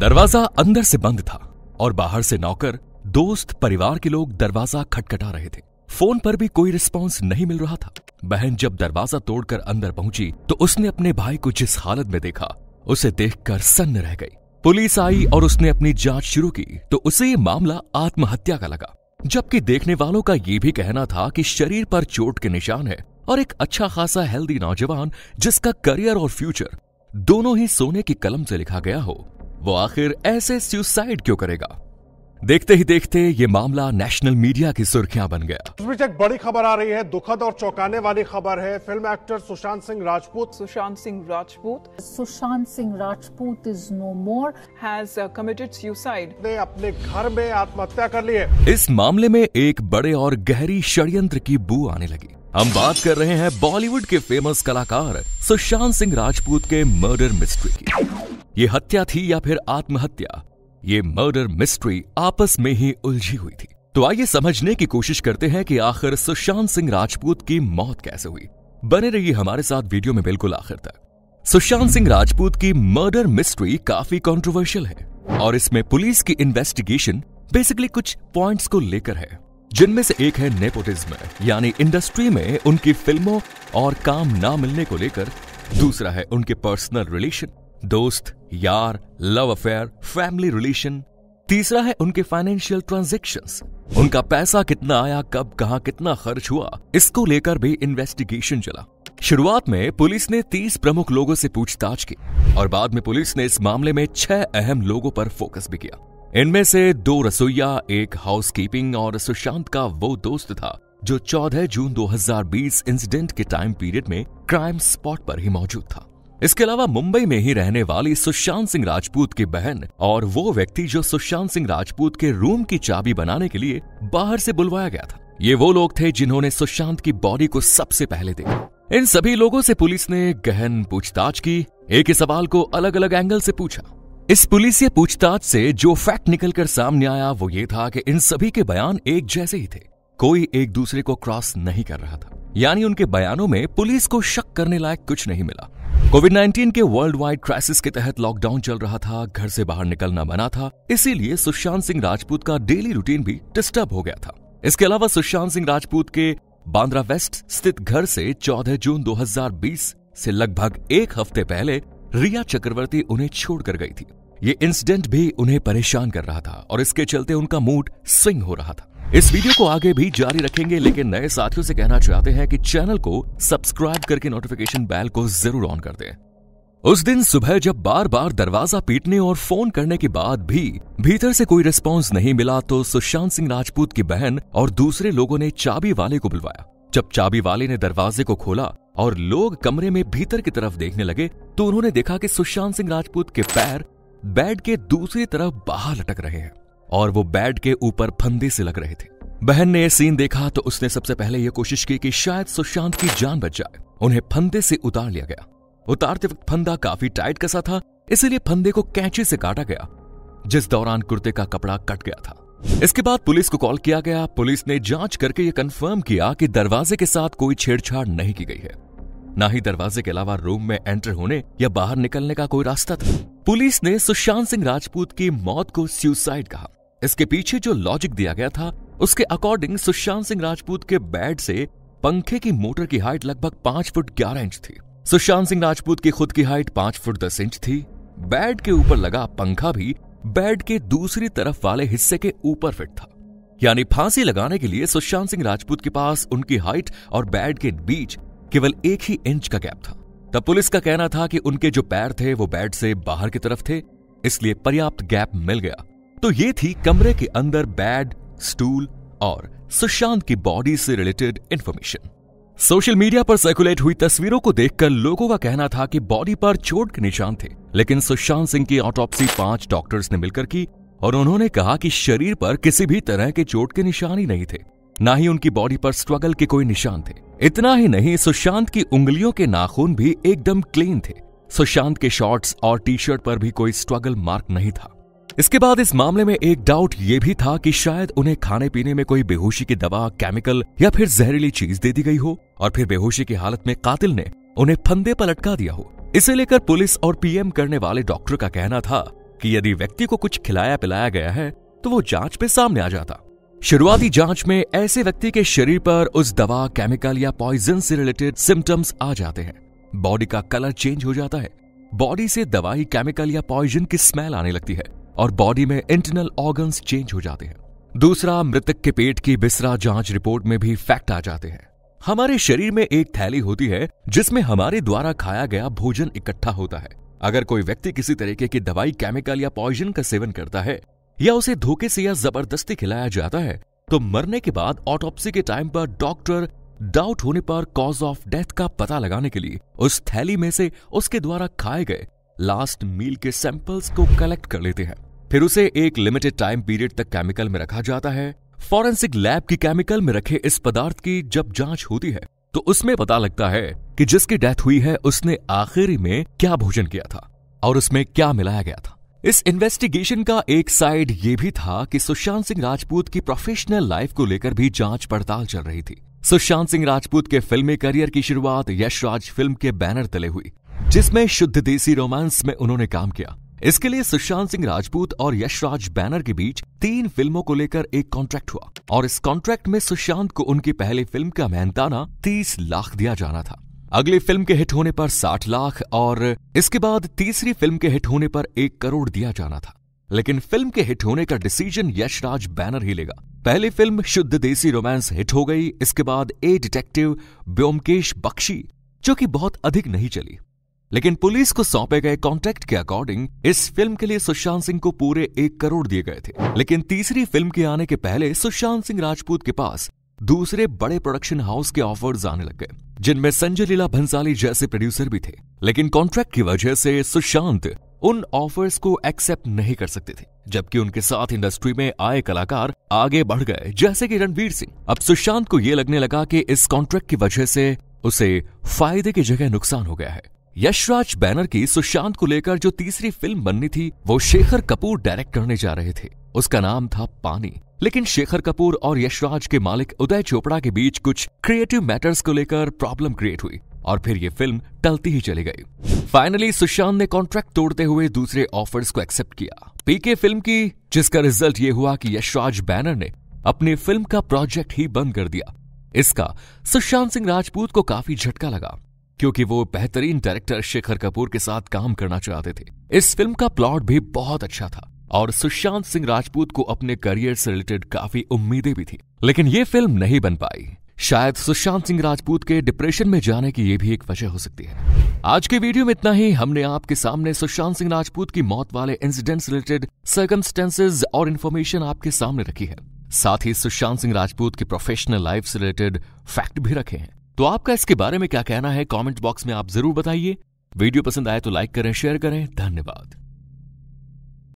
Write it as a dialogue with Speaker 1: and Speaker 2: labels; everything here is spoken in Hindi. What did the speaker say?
Speaker 1: दरवाजा अंदर से बंद था और बाहर से नौकर दोस्त परिवार के लोग दरवाजा खटखटा रहे थे फोन पर भी कोई रिस्पॉन्स नहीं मिल रहा था बहन जब दरवाजा तोड़कर अंदर पहुंची तो उसने अपने भाई को जिस हालत में देखा उसे देखकर सन्न रह गई पुलिस आई और उसने अपनी जांच शुरू की तो उसे ये मामला आत्महत्या का लगा जबकि देखने वालों का ये भी कहना था कि शरीर पर चोट के निशान है और एक अच्छा खासा हेल्दी नौजवान जिसका करियर और फ्यूचर दोनों ही सोने की कलम से लिखा गया हो वो आखिर ऐसे सुसाइड क्यों करेगा देखते ही देखते ये मामला नेशनल मीडिया की सुर्खियां बन गया बीच एक बड़ी खबर आ रही है दुखद और चौंकाने वाली खबर है film actor Sushant Singh Rajput Sushant Singh Rajput Sushant Singh Rajput is no more has committed suicide ने अपने घर में आत्महत्या कर ली है इस मामले में एक बड़े और गहरी षड्यंत्र की बू आने लगी हम बात कर रहे हैं बॉलीवुड के फेमस कलाकार सुशांत सिंह राजपूत के मर्डर मिस्ट्री की ये हत्या थी या फिर आत्महत्या ये मर्डर मिस्ट्री आपस में ही उलझी हुई थी तो आइए समझने की कोशिश करते हैं कि आखिर सुशांत सिंह राजपूत की मौत कैसे हुई बने रहिए हमारे साथ वीडियो में बिल्कुल आखिर तक सुशांत सिंह राजपूत की मर्डर मिस्ट्री काफी कंट्रोवर्शियल है और इसमें पुलिस की इन्वेस्टिगेशन बेसिकली कुछ पॉइंट्स को लेकर है जिनमें से एक है नेपोटिज्म यानी इंडस्ट्री में उनकी फिल्मों और काम ना मिलने को लेकर दूसरा है उनके पर्सनल रिलेशन दोस्त यार लव अफेयर फैमिली रिलेशन तीसरा है उनके फाइनेंशियल ट्रांजेक्शन उनका पैसा कितना आया कब कहा कितना खर्च हुआ इसको लेकर भी इन्वेस्टिगेशन चला शुरुआत में पुलिस ने 30 प्रमुख लोगों से पूछताछ की और बाद में पुलिस ने इस मामले में छह अहम लोगों पर फोकस भी किया इनमें से दो रसोईया एक हाउसकीपिंग और सुशांत का वो दोस्त था जो 14 जून 2020 इंसिडेंट के टाइम पीरियड में क्राइम स्पॉट पर ही मौजूद था इसके अलावा मुंबई में ही रहने वाली सुशांत सिंह राजपूत की बहन और वो व्यक्ति जो सुशांत सिंह राजपूत के रूम की चाबी बनाने के लिए बाहर से बुलवाया गया था ये वो लोग थे जिन्होंने सुशांत की बॉडी को सबसे पहले देखा इन सभी लोगों से पुलिस ने गहन पूछताछ की एक ही सवाल को अलग अलग एंगल से पूछा इस पुलिस पूछताछ से जो फैक्ट निकलकर सामने आया वो ये था कि इन सभी के बयान एक जैसे ही थे कोई एक दूसरे को क्रॉस नहीं कर रहा था यानी उनके बयानों में पुलिस को शक करने लायक कुछ नहीं मिला कोविड 19 के वर्ल्ड वाइड क्राइसिस के तहत लॉकडाउन चल रहा था घर से बाहर निकलना मना था इसीलिए सुशांत सिंह राजपूत का डेली रूटीन भी डिस्टर्ब हो गया था इसके अलावा सुशांत सिंह राजपूत के बांद्रा वेस्ट स्थित घर से 14 जून 2020 से लगभग एक हफ्ते पहले रिया चक्रवर्ती उन्हें छोड़कर गई थी ये इंसिडेंट भी उन्हें परेशान कर रहा था और इसके चलते उनका मूड स्विंग हो रहा था इस वीडियो को आगे भी जारी रखेंगे लेकिन नए साथियों से कहना चाहते हैं कि चैनल को सब्सक्राइब करके नोटिफिकेशन बेल को जरूर ऑन कर दें उस दिन सुबह जब बार बार दरवाजा पीटने और फोन करने के बाद भी भीतर से कोई रिस्पॉन्स नहीं मिला तो सुशांत सिंह राजपूत की बहन और दूसरे लोगों ने चाबी वाले को बुलवाया जब चाबी वाले ने दरवाजे को खोला और लोग कमरे में भीतर की तरफ देखने लगे तो उन्होंने देखा कि सुशांत सिंह राजपूत के पैर बेड के दूसरी तरफ बाहर लटक रहे हैं और वो बेड के ऊपर फंदे से लग रहे थे बहन ने यह सीन देखा तो उसने सबसे पहले यह कोशिश की कि शायद सुशांत की जान बच जाए उन्हें फंदे से उतार लिया गया उतारते वक्त फंदा काफी टाइट कसा था इसीलिए फंदे को कैंची से काटा गया जिस दौरान कुर्ते का कपड़ा कट गया था इसके बाद पुलिस को कॉल किया गया पुलिस ने जांच करके ये कंफर्म किया कि दरवाजे के साथ कोई छेड़छाड़ नहीं की गई है ना ही दरवाजे के अलावा रूम में एंटर होने या बाहर निकलने का कोई रास्ता था पुलिस ने सुशांत सिंह राजपूत की मौत को सुसाइड कहा इसके पीछे जो लॉजिक दिया गया था उसके अकॉर्डिंग सुशांत सिंह राजपूत के बेड से पंखे की मोटर की हाइट लगभग पांच फुट ग्यारह इंच थी सुशांत सिंह राजपूत की खुद की हाइट पांच फुट दस इंच थी बेड के ऊपर लगा पंखा भी बेड के दूसरी तरफ वाले हिस्से के ऊपर फिट था यानी फांसी लगाने के लिए सुशांत सिंह राजपूत के पास उनकी हाइट और बेड के बीच केवल एक ही इंच का गैप था तब पुलिस का कहना था कि उनके जो पैर थे वो बेड से बाहर की तरफ थे इसलिए पर्याप्त गैप मिल गया तो ये थी कमरे के अंदर बेड स्टूल और सुशांत की बॉडी से रिलेटेड इंफॉर्मेशन सोशल मीडिया पर सर्कुलेट हुई तस्वीरों को देखकर लोगों का कहना था कि बॉडी पर चोट के निशान थे लेकिन सुशांत सिंह की ऑटोप्सी पांच डॉक्टर्स ने मिलकर की और उन्होंने कहा कि शरीर पर किसी भी तरह के चोट के निशान ही नहीं थे ना ही उनकी बॉडी पर स्ट्रगल के कोई निशान थे इतना ही नहीं सुशांत की उंगलियों के नाखून भी एकदम क्लीन थे सुशांत के शॉर्ट्स और टी शर्ट पर भी कोई स्ट्रगल मार्क नहीं था इसके बाद इस मामले में एक डाउट ये भी था कि शायद उन्हें खाने पीने में कोई बेहोशी की दवा केमिकल या फिर जहरीली चीज दे दी गई हो और फिर बेहोशी की हालत में कातिल ने उन्हें फंदे पर लटका दिया हो इसे लेकर पुलिस और पीएम करने वाले डॉक्टर का कहना था कि यदि व्यक्ति को कुछ खिलाया पिलाया गया है तो वो जांच में सामने आ जाता शुरुआती जांच में ऐसे व्यक्ति के शरीर पर उस दवा केमिकल या पॉइजन से रिलेटेड सिम्टम्स आ जाते हैं बॉडी का कलर चेंज हो जाता है बॉडी से दवाई केमिकल या पॉइजन की स्मेल आने लगती है और बॉडी में इंटरनल ऑर्गन्स चेंज हो जाते हैं दूसरा मृतक के पेट की बिस्रा जांच रिपोर्ट में भी फैक्ट आ जाते हैं हमारे शरीर में एक थैली होती है जिसमें हमारे द्वारा खाया गया भोजन इकट्ठा होता है अगर कोई व्यक्ति किसी तरीके की दवाई केमिकल या पॉइजन का सेवन करता है या उसे धोखे से या जबरदस्ती खिलाया जाता है तो मरने के बाद ऑटोप्सी के टाइम पर डॉक्टर डाउट होने पर कॉज ऑफ डेथ का पता लगाने के लिए उस थैली में से उसके द्वारा खाए गए लास्ट मील के सैंपल्स को कलेक्ट कर लेते हैं फिर उसे एक लिमिटेड टाइम पीरियड तक केमिकल में रखा जाता है फॉरेंसिक लैब की केमिकल में रखे इस पदार्थ की जब जांच होती है तो उसमें पता लगता है कि जिसकी डेथ हुई है उसने आखिरी में क्या भोजन किया था और उसमें क्या मिलाया गया था इस इन्वेस्टिगेशन का एक साइड ये भी था कि सुशांत सिंह राजपूत की प्रोफेशनल लाइफ को लेकर भी जांच पड़ताल चल रही थी सुशांत सिंह राजपूत के फिल्मी करियर की शुरुआत यशराज फिल्म के बैनर तले हुई जिसमें शुद्ध देसी रोमांस में उन्होंने काम किया इसके लिए सुशांत सिंह राजपूत और यशराज बैनर के बीच तीन फिल्मों को लेकर एक कॉन्ट्रैक्ट हुआ और इस कॉन्ट्रैक्ट में सुशांत को उनकी पहली फिल्म का मेहनताना तीस लाख दिया जाना था अगली फिल्म के हिट होने पर साठ लाख और इसके बाद तीसरी फिल्म के हिट होने पर एक करोड़ दिया जाना था लेकिन फिल्म के हिट होने का डिसीजन यशराज बैनर ही लेगा पहली फिल्म शुद्ध देसी रोमांस हिट हो गई इसके बाद ए डिटेक्टिव ब्योमकेश बख्शी जो कि बहुत अधिक नहीं चली लेकिन पुलिस को सौंपे गए कॉन्ट्रैक्ट के अकॉर्डिंग इस फिल्म के लिए सुशांत सिंह को पूरे एक करोड़ दिए गए थे लेकिन तीसरी फिल्म के आने के पहले सुशांत सिंह राजपूत के पास दूसरे बड़े प्रोडक्शन हाउस के ऑफर्स आने लग गए जिनमें संजय लीला भंसाली जैसे प्रोड्यूसर भी थे लेकिन कॉन्ट्रैक्ट की वजह से सुशांत उन ऑफर्स को एक्सेप्ट नहीं कर सकते थे जबकि उनके साथ इंडस्ट्री में आए कलाकार आगे बढ़ गए जैसे कि रणवीर सिंह अब सुशांत को यह लगने लगा कि इस कॉन्ट्रैक्ट की वजह से उसे फायदे की जगह नुकसान हो गया है यशराज बैनर की सुशांत को लेकर जो तीसरी फिल्म बननी थी वो शेखर कपूर डायरेक्ट करने जा रहे थे उसका नाम था पानी लेकिन शेखर कपूर और यशराज के मालिक उदय चोपड़ा के बीच कुछ क्रिएटिव मैटर्स को लेकर प्रॉब्लम क्रिएट हुई और फिर ये फिल्म टलती ही चली गई फाइनली सुशांत ने कॉन्ट्रैक्ट तोड़ते हुए दूसरे ऑफर्स को एक्सेप्ट किया पीके फिल्म की जिसका रिजल्ट ये हुआ कि यशराज बैनर ने अपनी फिल्म का प्रोजेक्ट ही बंद कर दिया इसका सुशांत सिंह राजपूत को काफी झटका लगा क्योंकि वो बेहतरीन डायरेक्टर शेखर कपूर के साथ काम करना चाहते थे इस फिल्म का प्लॉट भी बहुत अच्छा था और सुशांत सिंह राजपूत को अपने करियर से रिलेटेड काफी उम्मीदें भी थी लेकिन ये फिल्म नहीं बन पाई शायद सुशांत सिंह राजपूत के डिप्रेशन में जाने की ये भी एक वजह हो सकती है आज के वीडियो में इतना ही हमने आपके सामने सुशांत सिंह राजपूत की मौत वाले इंसिडेंट रिलेटेड सर्कमस्टेंसेज और इन्फॉर्मेशन आपके सामने रखी है साथ ही सुशांत सिंह राजपूत की प्रोफेशनल लाइफ से रिलेटेड फैक्ट भी रखे हैं तो आपका इसके बारे में क्या कहना है कमेंट बॉक्स में आप जरूर बताइए वीडियो पसंद आए तो लाइक करें शेयर करें धन्यवाद